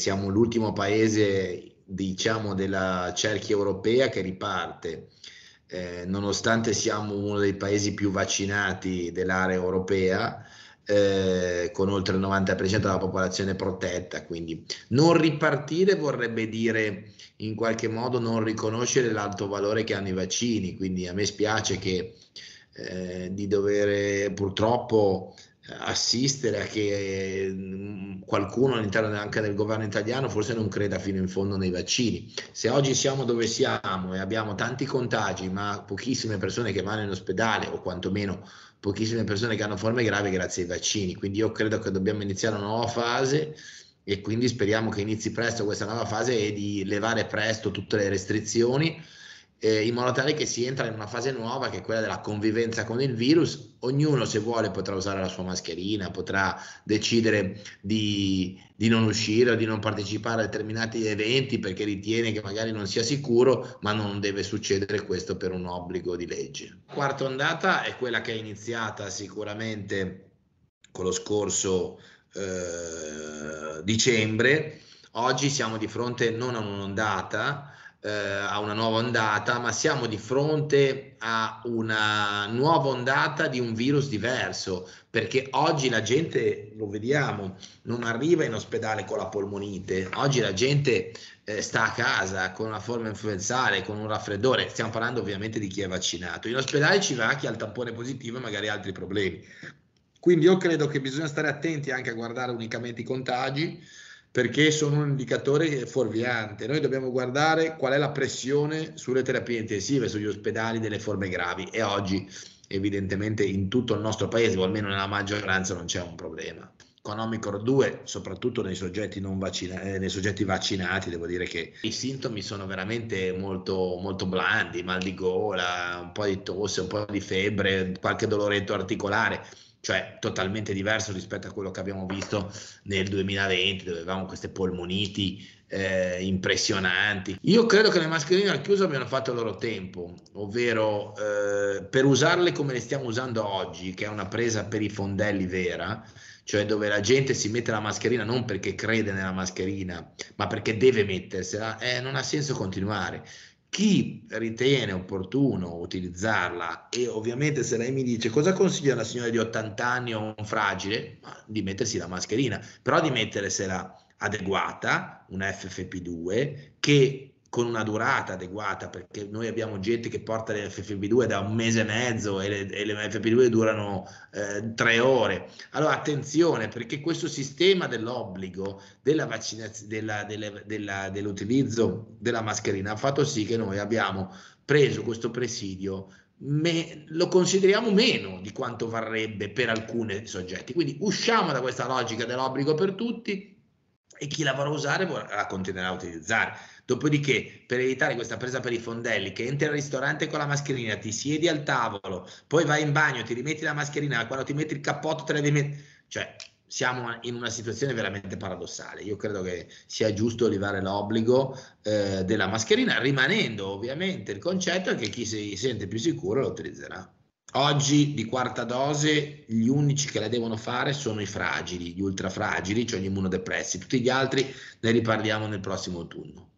siamo l'ultimo paese, diciamo, della cerchia europea che riparte. Eh, nonostante siamo uno dei paesi più vaccinati dell'area europea, eh, con oltre il 90% della popolazione protetta, quindi non ripartire vorrebbe dire in qualche modo non riconoscere l'alto valore che hanno i vaccini, quindi a me spiace che eh, di dover purtroppo assistere a che mm, qualcuno all'interno anche del governo italiano forse non creda fino in fondo nei vaccini. Se oggi siamo dove siamo e abbiamo tanti contagi, ma pochissime persone che vanno in ospedale o quantomeno pochissime persone che hanno forme gravi grazie ai vaccini, quindi io credo che dobbiamo iniziare una nuova fase e quindi speriamo che inizi presto questa nuova fase e di levare presto tutte le restrizioni eh, in modo tale che si entra in una fase nuova che è quella della convivenza con il virus. Ognuno se vuole potrà usare la sua mascherina, potrà decidere di, di non uscire o di non partecipare a determinati eventi perché ritiene che magari non sia sicuro, ma non deve succedere questo per un obbligo di legge. La quarta ondata è quella che è iniziata sicuramente con lo scorso eh, dicembre. Oggi siamo di fronte non a un'ondata, eh, a una nuova ondata, ma siamo di fronte a una nuova ondata di un virus diverso, perché oggi la gente, lo vediamo, non arriva in ospedale con la polmonite, oggi la gente eh, sta a casa con una forma influenzale, con un raffreddore, stiamo parlando ovviamente di chi è vaccinato, in ospedale ci va chi ha il tampone positivo e magari altri problemi. Quindi io credo che bisogna stare attenti anche a guardare unicamente i contagi, perché sono un indicatore fuorviante. Noi dobbiamo guardare qual è la pressione sulle terapie intensive, sugli ospedali delle forme gravi e oggi evidentemente in tutto il nostro paese, o almeno nella maggioranza, non c'è un problema. Con Omicron 2, soprattutto nei soggetti, vaccina- eh, nei soggetti vaccinati, devo dire che i sintomi sono veramente molto, molto blandi, mal di gola, un po' di tosse, un po' di febbre, qualche doloretto articolare cioè totalmente diverso rispetto a quello che abbiamo visto nel 2020 dove avevamo queste polmoniti eh, impressionanti. Io credo che le mascherine al chiuso abbiano fatto il loro tempo, ovvero eh, per usarle come le stiamo usando oggi, che è una presa per i fondelli vera, cioè dove la gente si mette la mascherina non perché crede nella mascherina, ma perché deve mettersela, eh, non ha senso continuare chi ritiene opportuno utilizzarla e ovviamente se lei mi dice cosa consiglia una signora di 80 anni o un fragile, di mettersi la mascherina, però di mettersela adeguata, una FFP2, che con una durata adeguata, perché noi abbiamo gente che porta le FFP2 da un mese e mezzo e le, e le FFP2 durano eh, tre ore. Allora attenzione, perché questo sistema dell'obbligo della della, della, dell'utilizzo della mascherina ha fatto sì che noi abbiamo preso questo presidio Me, lo consideriamo meno di quanto varrebbe per alcuni soggetti. Quindi usciamo da questa logica dell'obbligo per tutti, e chi la vorrà usare la continuerà a utilizzare. Dopodiché, per evitare questa presa per i fondelli, che entri al ristorante con la mascherina, ti siedi al tavolo, poi vai in bagno, ti rimetti la mascherina, quando ti metti il cappotto te la rimetti. Cioè, siamo in una situazione veramente paradossale. Io credo che sia giusto elevare l'obbligo eh, della mascherina, rimanendo ovviamente il concetto che chi si sente più sicuro lo utilizzerà. Oggi di quarta dose gli unici che la devono fare sono i fragili, gli ultrafragili, cioè gli immunodepressi. Tutti gli altri ne riparliamo nel prossimo turno.